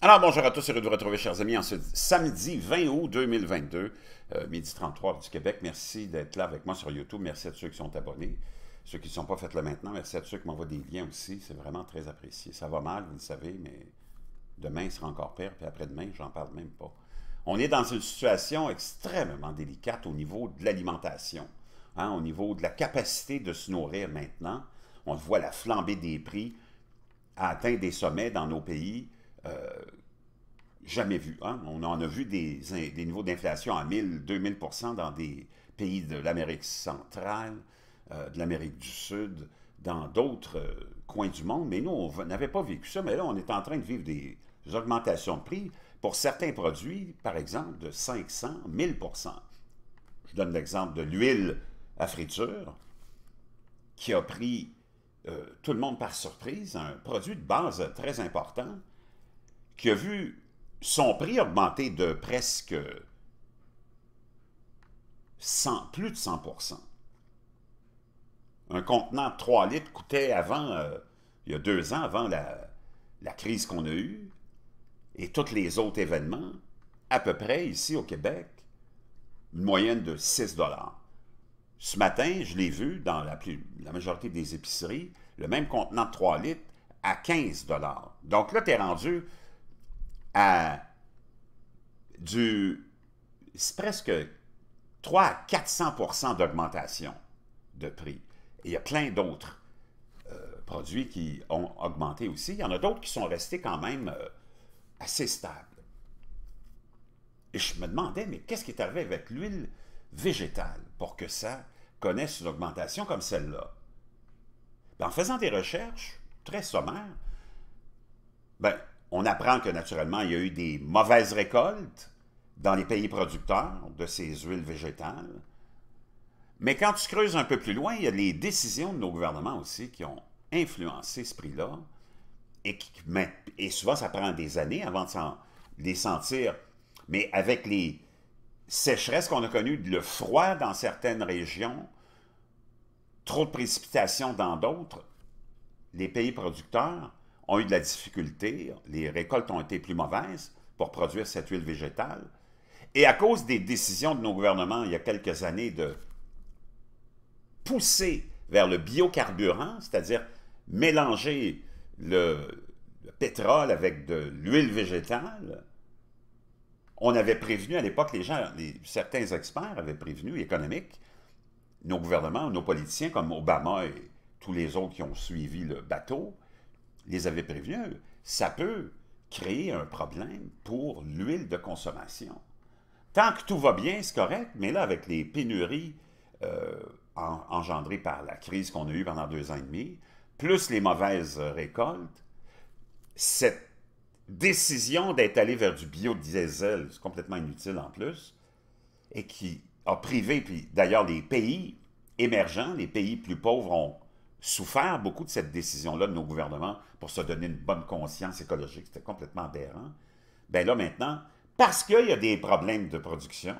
Alors, bonjour à tous, heureux de vous retrouver, chers amis, en ce samedi 20 août 2022, euh, midi 33 du Québec. Merci d'être là avec moi sur YouTube. Merci à ceux qui sont abonnés. Ceux qui ne sont pas faits là maintenant, merci à ceux qui m'envoient des liens aussi. C'est vraiment très apprécié. Ça va mal, vous le savez, mais demain, il sera encore pire, puis après-demain, j'en parle même pas. On est dans une situation extrêmement délicate au niveau de l'alimentation, hein, au niveau de la capacité de se nourrir maintenant. On voit la flambée des prix atteindre des sommets dans nos pays euh, jamais vu. Hein. On en a vu des, niveaux d'inflation à 1000, 2000 dans des pays de l'Amérique centrale, euh, de l'Amérique du Sud, dans d'autres euh, coins du monde. Mais nous, on n'avait pas vécu ça. Mais là, on est en train de vivre des augmentations de prix pour certains produits, par exemple, de 500, 1000 Je donne l'exemple de l'huile à friture qui a pris tout le monde par surprise, un produit de base très important qui a vu son prix augmenter de presque plus de 100 Un contenant de 3 litres coûtait avant, euh, il y a deux ans, avant la, la crise qu'on a eue, et tous les autres événements, à peu près ici au Québec, une moyenne de 6 Ce matin, je l'ai vu dans la, la majorité des épiceries, le même contenant de 3 litres à 15 Donc là, tu es rendu à du presque 3 à 400 d'augmentation de prix. il y a plein d'autres euh, produits qui ont augmenté aussi. Il y en a d'autres qui sont restés quand même euh, assez stables. Et je me demandais, mais qu'est-ce qui est arrivé avec l'huile végétale pour que ça connaisse une augmentation comme celle-là? Ben, en faisant des recherches très sommaires, ben, on apprend que naturellement, il y a eu des mauvaises récoltes dans les pays producteurs de ces huiles végétales. Mais quand tu creuses un peu plus loin, il y a les décisions de nos gouvernements aussi qui ont influencé ce prix-là. Et, et souvent, ça prend des années avant de les sentir. Mais avec les sécheresses qu'on a connues, le froid dans certaines régions, trop de précipitations dans d'autres, les pays producteurs ont eu de la difficulté, les récoltes ont été plus mauvaises pour produire cette huile végétale. Et à cause des décisions de nos gouvernements il y a quelques années de pousser vers le biocarburant, c'est-à-dire mélanger le, pétrole avec de l'huile végétale, on avait prévenu à l'époque, les gens, certains experts avaient prévenu, économiques, nos gouvernements, nos politiciens comme Obama et tous les autres qui ont suivi le bateau, les avait prévenus, ça peut créer un problème pour l'huile de consommation. Tant que tout va bien, c'est correct, mais là, avec les pénuries euh, engendrées par la crise qu'on a eue pendant deux ans et demi, plus les mauvaises récoltes, cette décision d'être allé vers du biodiesel, c'est complètement inutile en plus, et qui a privé, puis d'ailleurs les pays émergents, les pays plus pauvres ont souffert beaucoup de cette décision-là de nos gouvernements pour se donner une bonne conscience écologique. C'était complètement aberrant. Bien là, maintenant, parce qu'il y a des problèmes de production,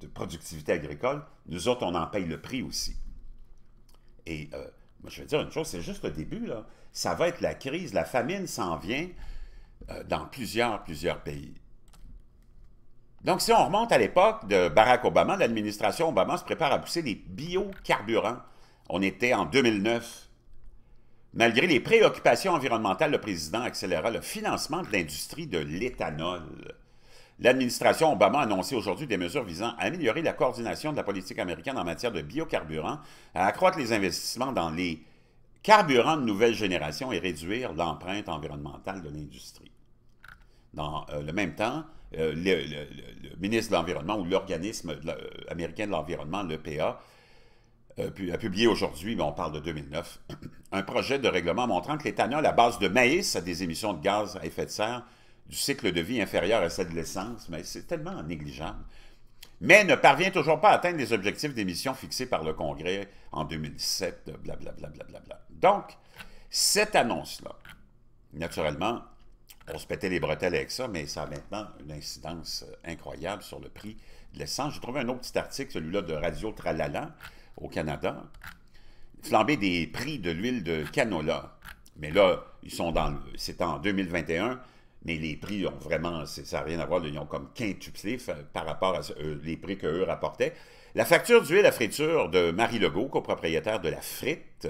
de productivité agricole, nous autres, on en paye le prix aussi. Et euh, moi, je veux dire une chose, c'est juste le début, là. Ça va être la crise, la famine s'en vient euh, dans plusieurs, plusieurs pays. Donc, si on remonte à l'époque de Barack Obama, l'administration Obama se prépare à pousser les biocarburants on était en 2009. Malgré les préoccupations environnementales, le président accéléra le financement de l'industrie de l'éthanol. L'administration Obama a annoncé aujourd'hui des mesures visant à améliorer la coordination de la politique américaine en matière de biocarburants, à accroître les investissements dans les carburants de nouvelle génération et réduire l'empreinte environnementale de l'industrie. Dans euh, le même temps, euh, le, le, ministre de l'Environnement ou l'organisme euh, américain de l'environnement, l'EPA, euh, a publié aujourd'hui, mais on parle de 2009, un projet de règlement montrant que l'éthanol à base de maïs a des émissions de gaz à effet de serre du cycle de vie inférieur à celle de l'essence, mais c'est tellement négligeable, mais ne parvient toujours pas à atteindre les objectifs d'émissions fixés par le Congrès en 2007. blablabla. Bla, bla, bla, bla, Donc, cette annonce-là, naturellement, on se pétait les bretelles avec ça, mais ça a maintenant une incidence euh, incroyable sur le prix de l'essence. J'ai trouvé un autre petit article, celui-là de Radio Tralala, au Canada, flambé des prix de l'huile de canola. Mais là, ils sont dans C'est en 2021, mais les prix ont vraiment... Ça n'a rien à voir, ils ont comme quintuplé euh, par rapport à euh, les prix qu'eux rapportaient. La facture d'huile à friture de Marie Legault, copropriétaire de la frite,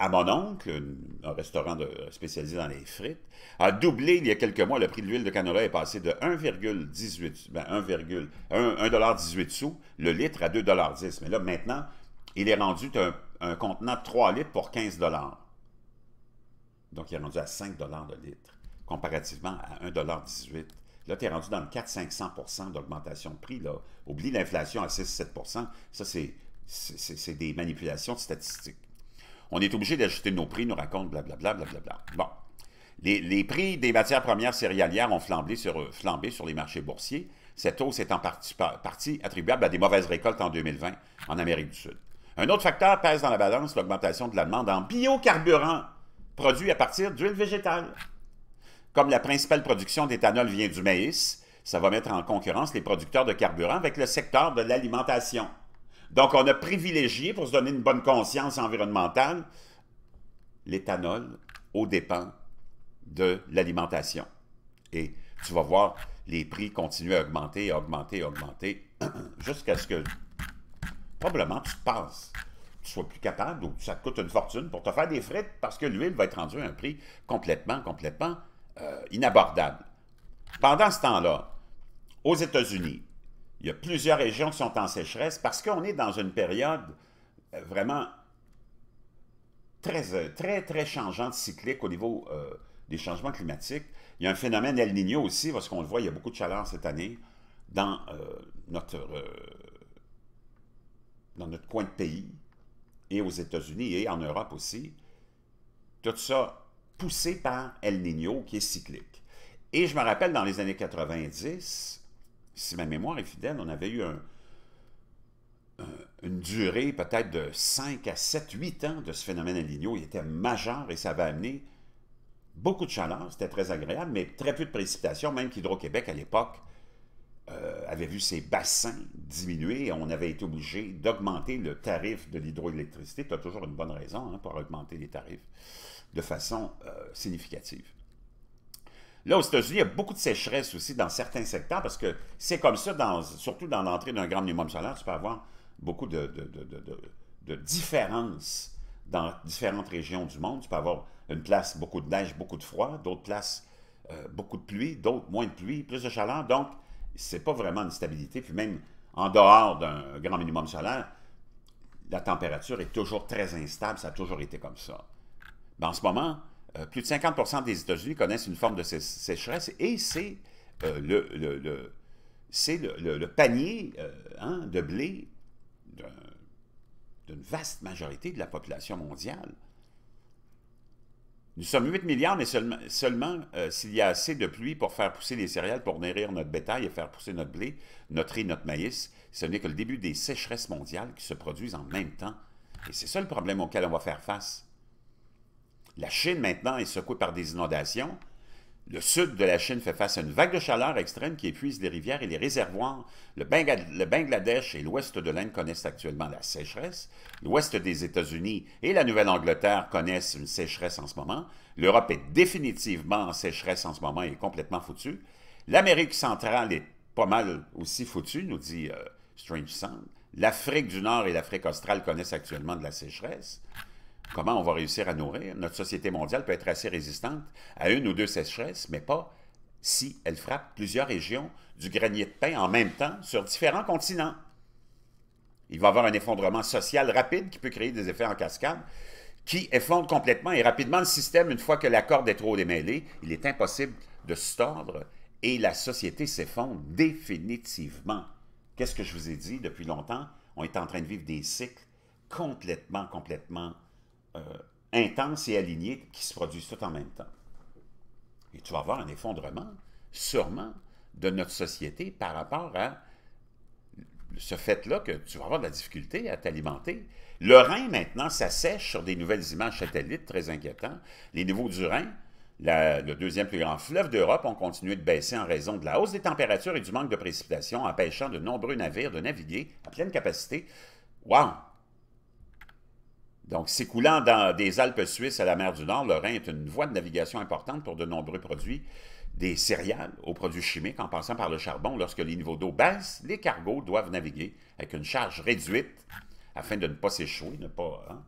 à ah mon oncle, un restaurant de, spécialisé dans les frites, a doublé il y a quelques mois. Le prix de l'huile de canola est passé de 1,18 ben, sous le litre à 2,10 Mais là, maintenant, il est rendu un, contenant de 3 litres pour 15 Donc, il est rendu à 5 le litre, comparativement à 1,18 Là, tu es rendu dans le 400-500 d'augmentation de prix. Là. Oublie l'inflation à 6-7 Ça, c'est des manipulations de statistiques on est obligé d'ajuster nos prix, nous raconte blablabla, Bon. Les, prix des matières premières céréalières ont flambé sur, euh, sur les marchés boursiers, cette hausse est en partie, attribuable à des mauvaises récoltes en 2020 en Amérique du Sud. Un autre facteur pèse dans la balance l'augmentation de la demande en biocarburant produit à partir d'huile végétale. Comme la principale production d'éthanol vient du maïs, ça va mettre en concurrence les producteurs de carburant avec le secteur de l'alimentation. Donc, on a privilégié, pour se donner une bonne conscience environnementale, l'éthanol aux dépens de l'alimentation. Et tu vas voir les prix continuer à augmenter, augmenter, à augmenter, jusqu'à ce que probablement tu penses tu sois plus capable ou ça te coûte une fortune pour te faire des frais, parce que l'huile va être rendue à un prix complètement, complètement euh, inabordable. Pendant ce temps-là, aux États-Unis, il y a plusieurs régions qui sont en sécheresse parce qu'on est dans une période euh, vraiment très, euh, très, très changeante, cyclique au niveau euh, des changements climatiques. Il y a un phénomène El Niño aussi, parce qu'on le voit, il y a beaucoup de chaleur cette année dans, notre, dans notre coin de pays, et aux États-Unis, et en Europe aussi. Tout ça poussé par El Niño, qui est cyclique. Et je me rappelle, dans les années 90, si ma mémoire est fidèle, on avait eu une durée peut-être de 5 à 7, 8 ans de ce phénomène El Il était majeur et ça avait amené beaucoup de chaleur, c'était très agréable, mais très peu de précipitations, même qu'Hydro-Québec, à l'époque, euh, avait vu ses bassins diminuer et on avait été obligé d'augmenter le tarif de l'hydroélectricité. Tu as toujours une bonne raison hein, pour augmenter les tarifs de façon euh, significative. Là, aux États-Unis, il y a beaucoup de sécheresse aussi dans certains secteurs parce que c'est comme ça, surtout dans l'entrée d'un grand minimum solaire, tu peux avoir beaucoup de, différences dans différentes régions du monde. Tu peux avoir une place, beaucoup de neige, beaucoup de froid, d'autres places, euh, beaucoup de pluie, d'autres, moins de pluie, plus de chaleur. Donc, c'est pas vraiment une stabilité. Puis même en dehors d'un grand minimum solaire, la température est toujours très instable. Ça a toujours été comme ça. En ce moment, euh, plus de 50 des États-Unis connaissent une forme de sécheresse et c'est euh, le, panier euh, hein, de blé d'une vaste majorité de la population mondiale. Nous sommes 8 milliards, mais seulement, seulement s'il y a assez de pluie pour faire pousser les céréales, pour nourrir notre bétail et faire pousser notre blé, notre riz, notre maïs, ce n'est que le début des sécheresses mondiales qui se produisent en même temps. Et c'est ça le problème auquel on va faire face. La Chine maintenant est secouée par des inondations. Le sud de la Chine fait face à une vague de chaleur extrême qui épuise les rivières et les réservoirs. Le, Bangladesh et l'ouest de l'Inde connaissent actuellement la sécheresse. L'ouest des États-Unis et la Nouvelle-Angleterre connaissent une sécheresse en ce moment. L'Europe est définitivement en sécheresse en ce moment et est complètement foutue. L'Amérique centrale est pas mal aussi foutue, nous dit euh, Strange Sound. L'Afrique du Nord et l'Afrique australe connaissent actuellement de la sécheresse comment on va réussir à nourrir. Notre société mondiale peut être assez résistante à une ou deux sécheresses, mais pas si elle frappe plusieurs régions du grenier de pain en même temps sur différents continents. Il va y avoir un effondrement social rapide qui peut créer des effets en cascade qui effondre complètement et rapidement le système une fois que la corde est trop démêlée. Il est impossible de se tordre et la société s'effondre définitivement. Qu'est-ce que je vous ai dit depuis longtemps? On est en train de vivre des cycles complètement, complètement intenses et alignées qui se produisent tout en même temps. Et tu vas avoir un effondrement, sûrement, de notre société par rapport à ce fait-là que tu vas avoir de la difficulté à t'alimenter. Le Rhin, maintenant, s'assèche sur des nouvelles images satellites, très inquiétantes. Les niveaux du Rhin, le deuxième plus grand fleuve d'Europe, ont continué de baisser en raison de la hausse des températures et du manque de précipitations, empêchant de nombreux navires de naviguer à pleine capacité. Wow! Donc, s'écoulant dans des Alpes suisses à la mer du Nord, le Rhin est une voie de navigation importante pour de nombreux produits, des céréales aux produits chimiques en passant par le charbon. Lorsque les niveaux d'eau baissent, les cargos doivent naviguer avec une charge réduite afin de ne pas s'échouer, ne pas... Hein.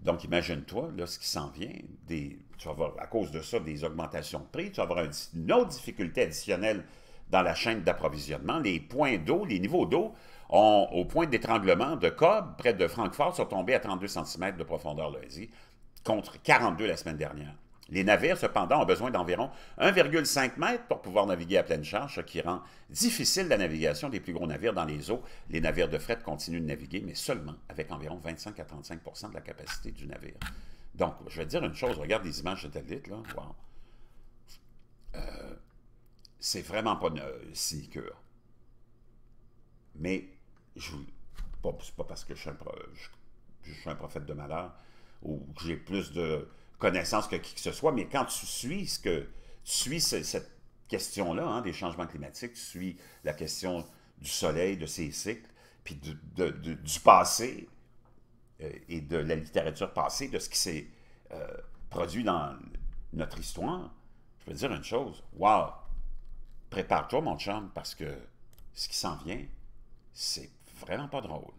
Donc, imagine-toi, là, ce qui s'en vient, des, tu vas avoir, à cause de ça, des augmentations de prix, tu vas avoir une autre difficulté additionnelle dans la chaîne d'approvisionnement. Les points d'eau, les niveaux d'eau au point d'étranglement de Cobb, près de Francfort, sont tombés à 32 cm de profondeur lundi, contre 42 la semaine dernière. Les navires, cependant, ont besoin d'environ 1,5 m pour pouvoir naviguer à pleine charge, ce qui rend difficile la navigation des plus gros navires dans les eaux. Les navires de fret continuent de naviguer, mais seulement avec environ 25 à 35 de la capacité du navire. Donc, je vais dire une chose, regarde les images satellites, là. Wow. Euh, c'est vraiment pas une que euh, Mais je pas, pas parce que je suis, un, prophète de malheur ou que j'ai plus de connaissances que qui que ce soit, mais quand tu suis ce que suis cette question-là hein, des changements climatiques, tu suis la question du soleil, de ses cycles, puis du passé euh, et de la littérature passée, de ce qui s'est euh, produit dans notre histoire, je peux dire une chose, wow, prépare-toi mon chum, parce que ce qui s'en vient, c'est vraiment pas drôle.